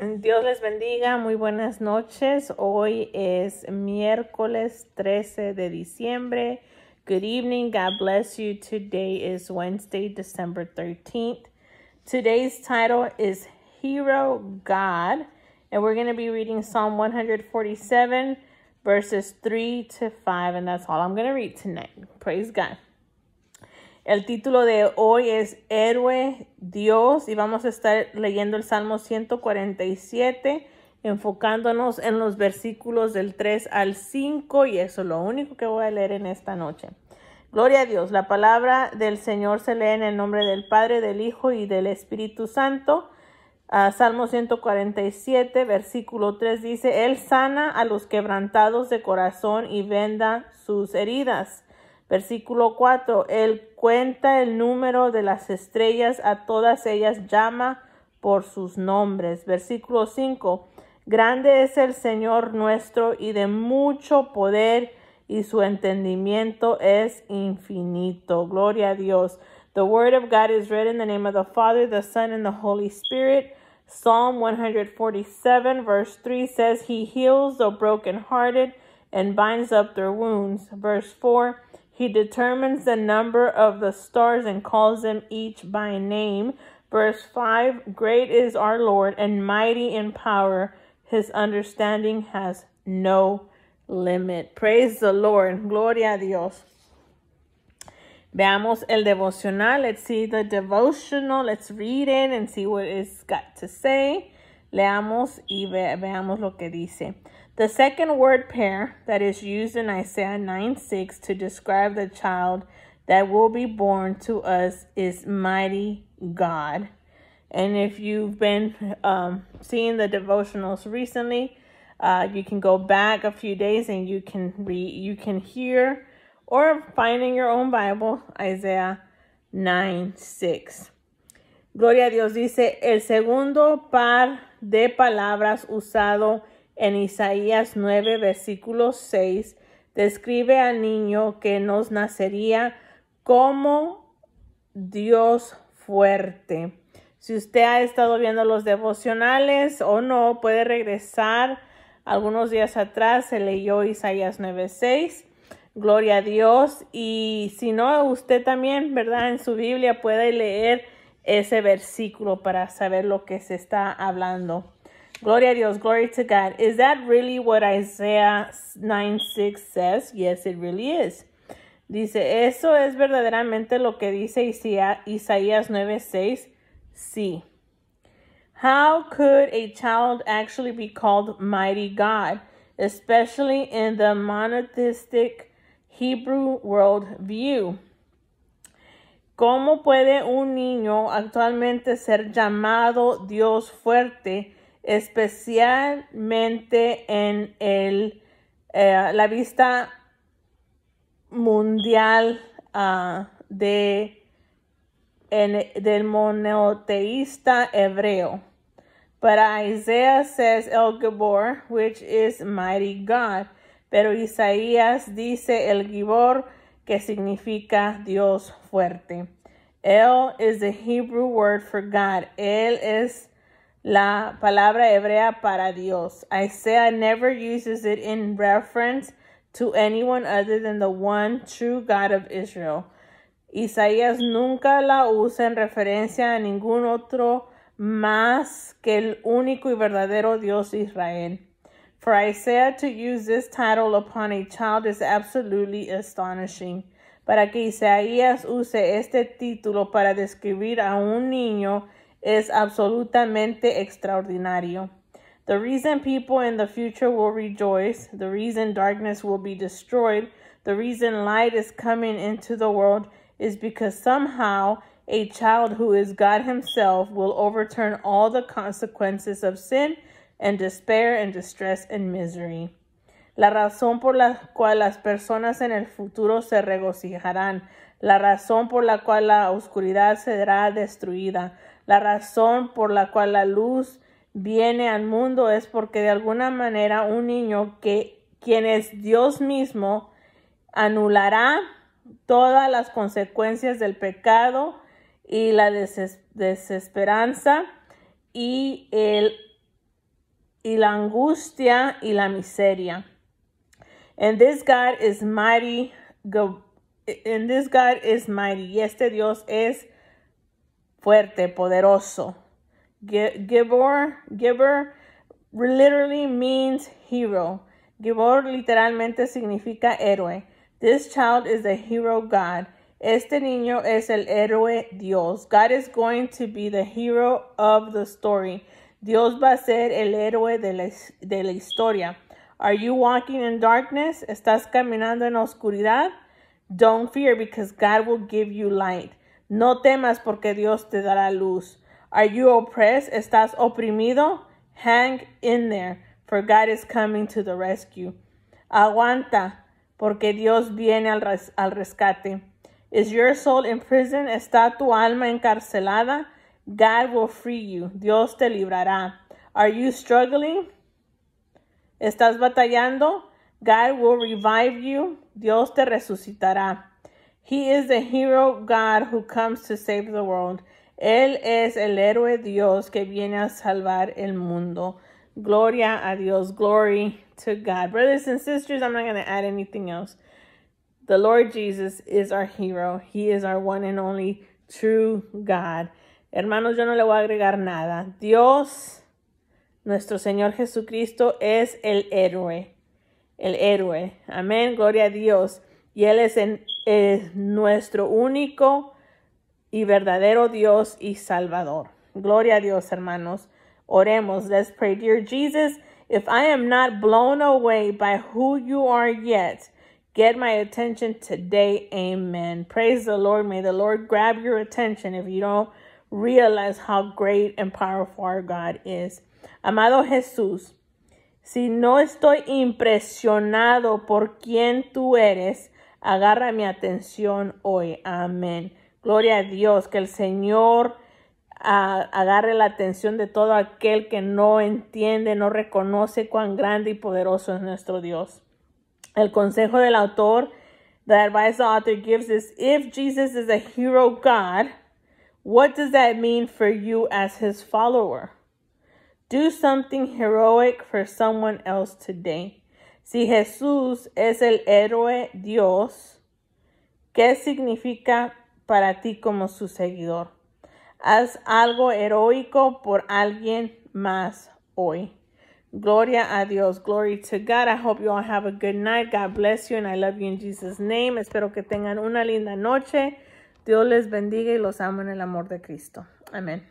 Dios les bendiga, muy buenas noches. Hoy es miércoles 13 de diciembre. Good evening, God bless you. Today is Wednesday, December 13th. Today's title is Hero God, and we're going to be reading Psalm 147, verses 3 to 5, and that's all I'm going to read tonight. Praise God. El título de hoy es Héroe Dios y vamos a estar leyendo el Salmo 147, enfocándonos en los versículos del 3 al 5 y eso es lo único que voy a leer en esta noche. Gloria a Dios, la palabra del Señor se lee en el nombre del Padre, del Hijo y del Espíritu Santo. Ah, Salmo 147, versículo 3 dice, Él sana a los quebrantados de corazón y venda sus heridas. Versículo 4. Él cuenta el número de las estrellas, a todas ellas llama por sus nombres. Versículo 5. Grande es el Señor nuestro y de mucho poder y su entendimiento es infinito. Gloria a Dios. The word of God is read in the name of the Father, the Son, and the Holy Spirit. Psalm 147, verse 3 says, He heals the brokenhearted and binds up their wounds. Verse 4 He determines the number of the stars and calls them each by name. Verse 5 Great is our Lord and mighty in power. His understanding has no limit. Praise the Lord. Gloria a Dios. Veamos el devocional. Let's see the devotional. Let's read it and see what it's got to say. Leamos y ve veamos lo que dice. The second word pair that is used in Isaiah 9 6 to describe the child that will be born to us is mighty God. And if you've been um, seeing the devotionals recently, uh, you can go back a few days and you can read, you can hear, or find in your own Bible Isaiah 9 6. Gloria a Dios dice, el segundo par de palabras usado en Isaías 9, versículo 6, describe al niño que nos nacería como Dios fuerte. Si usted ha estado viendo los devocionales o no, puede regresar. Algunos días atrás se leyó Isaías 6. Gloria a Dios. Y si no, usted también, ¿verdad? En su Biblia puede leer ese versículo para saber lo que se está hablando. Gloria Dios, glory to God. Is that really what Isaiah 9 6 says? Yes, it really is. Dice, ¿eso es verdaderamente lo que dice Isaías 9 6? Sí. How could a child actually be called mighty God, especially in the monotheistic Hebrew world view? ¿Cómo puede un niño actualmente ser llamado Dios fuerte? especialmente en el, eh, la vista mundial ah, de, en, del monoteísta hebreo. para Isaías says El Gibor which is mighty God. Pero Isaías dice El Gibor, que significa Dios fuerte. El es the Hebrew word for God. Él es la palabra hebrea para Dios. Isaiah never uses it in reference to anyone other than the one true God of Israel. Isaías nunca la usa en referencia a ningún otro más que el único y verdadero Dios Israel. For Isaiah to use this title upon a child is absolutely astonishing. Para que Isaías use este título para describir a un niño is absolutamente extraordinario. The reason people in the future will rejoice, the reason darkness will be destroyed, the reason light is coming into the world is because somehow a child who is God Himself will overturn all the consequences of sin and despair and distress and misery. La razón por la cual las personas en el futuro se regocijarán, la razón por la cual la oscuridad será destruida, La razón por la cual la luz viene al mundo es porque de alguna manera un niño que quien es Dios mismo anulará todas las consecuencias del pecado y la desesperanza y, y la angustia y la miseria. And this God is mighty. And this God is mighty. Y este Dios es fuerte, poderoso. Gibor, giver literally means hero. Gibor literalmente significa héroe. This child is the hero God. Este niño es el héroe Dios. God is going to be the hero of the story. Dios va a ser el héroe de la, de la historia. Are you walking in darkness? ¿Estás caminando en oscuridad? Don't fear because God will give you light. No temas porque Dios te dará luz. Are you oppressed? ¿Estás oprimido? Hang in there, for God is coming to the rescue. Aguanta, porque Dios viene al, rescate. Is your soul in prison? ¿Está tu alma encarcelada? God will free you. Dios te librará. Are you struggling? ¿Estás batallando? God will revive you. Dios te resucitará. He is the hero God who comes to save the world. Él es el héroe Dios que viene a salvar el mundo. Gloria a Dios. Glory to God. Brothers and sisters, I'm not going to add anything else. The Lord Jesus is our hero. He is our one and only true God. Hermanos, yo no le voy a agregar nada. Dios, nuestro Señor Jesucristo, es el héroe. El héroe. Amén. Gloria a Dios y Él es, en, es nuestro único y verdadero Dios y Salvador. Gloria a Dios, hermanos. Oremos. Let's pray. Dear Jesus, if I am not blown away by who you are yet, get my attention today. Amen. Praise the Lord. May the Lord grab your attention if you don't realize how great and powerful our God is. Amado Jesús, si no estoy impresionado por quien tú eres, agarra mi atención hoy. Amén. Gloria a Dios, que el Señor ah, agarre la atención de todo aquel que no entiende, no reconoce cuán grande y poderoso es nuestro Dios. El consejo del autor, the advice author gives is, if Jesus is a hero God, what does that mean for you as his follower? Do something heroic for someone else today. Si Jesús es el héroe Dios, ¿qué significa para ti como su seguidor? Haz algo heroico por alguien más hoy. Gloria a Dios. Glory to God. I hope you all have a good night. God bless you and I love you in Jesus' name. Espero que tengan una linda noche. Dios les bendiga y los amo en el amor de Cristo. Amén.